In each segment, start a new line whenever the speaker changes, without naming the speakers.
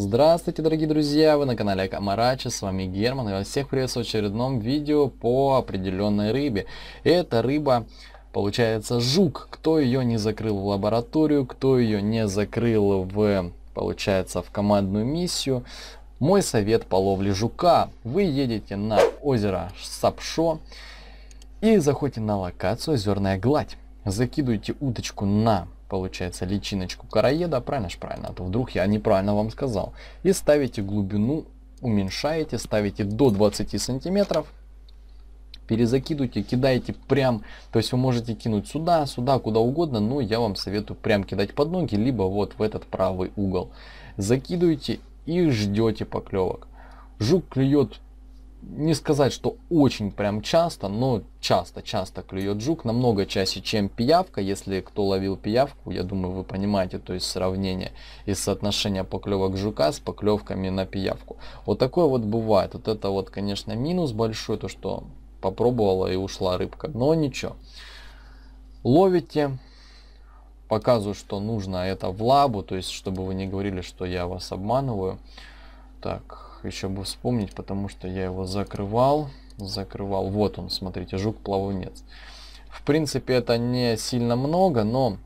Здравствуйте, дорогие друзья! Вы на канале Камарача, с вами Герман. Я всех приветствую в очередном видео по определенной рыбе. И эта рыба, получается, жук. Кто ее не закрыл в лабораторию, кто ее не закрыл в, получается, в командную миссию. Мой совет по ловле жука. Вы едете на озеро Сапшо и заходите на локацию «Озерная гладь». Закидывайте удочку на получается, личиночку короеда, правильно же правильно, а то вдруг я неправильно вам сказал. И ставите глубину, уменьшаете, ставите до 20 сантиметров, перезакидывайте, кидаете прям, то есть вы можете кинуть сюда, сюда, куда угодно, но я вам советую прям кидать под ноги, либо вот в этот правый угол. Закидывайте и ждете поклевок. Жук клюет не сказать, что очень прям часто, но часто-часто клюет жук, намного чаще, чем пиявка. Если кто ловил пиявку, я думаю, вы понимаете, то есть сравнение и соотношение поклевок жука с поклевками на пиявку. Вот такое вот бывает. Вот это вот, конечно, минус большой, то что попробовала и ушла рыбка, но ничего. Ловите, показываю, что нужно это в лабу, то есть чтобы вы не говорили, что я вас обманываю. Так, еще бы вспомнить, потому что я его закрывал. Закрывал. Вот он, смотрите, жук-плавунец. В принципе, это не сильно много, но...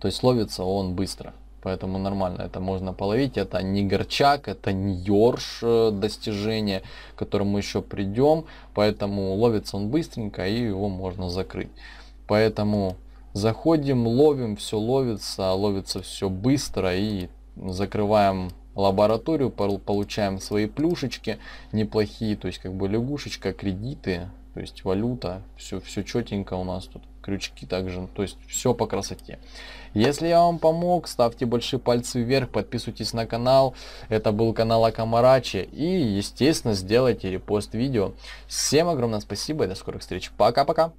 То есть ловится он быстро. Поэтому нормально, это можно половить. Это не горчак, это не ерш э, достижение, к которому еще придем. Поэтому ловится он быстренько и его можно закрыть. Поэтому заходим, ловим, все ловится, ловится все быстро и закрываем лабораторию, получаем свои плюшечки неплохие, то есть как бы лягушечка, кредиты, то есть валюта, все, все четенько у нас тут, крючки также, то есть все по красоте. Если я вам помог, ставьте большие пальцы вверх, подписывайтесь на канал, это был канал Акамарачи и естественно сделайте репост видео. Всем огромное спасибо и до скорых встреч, пока-пока!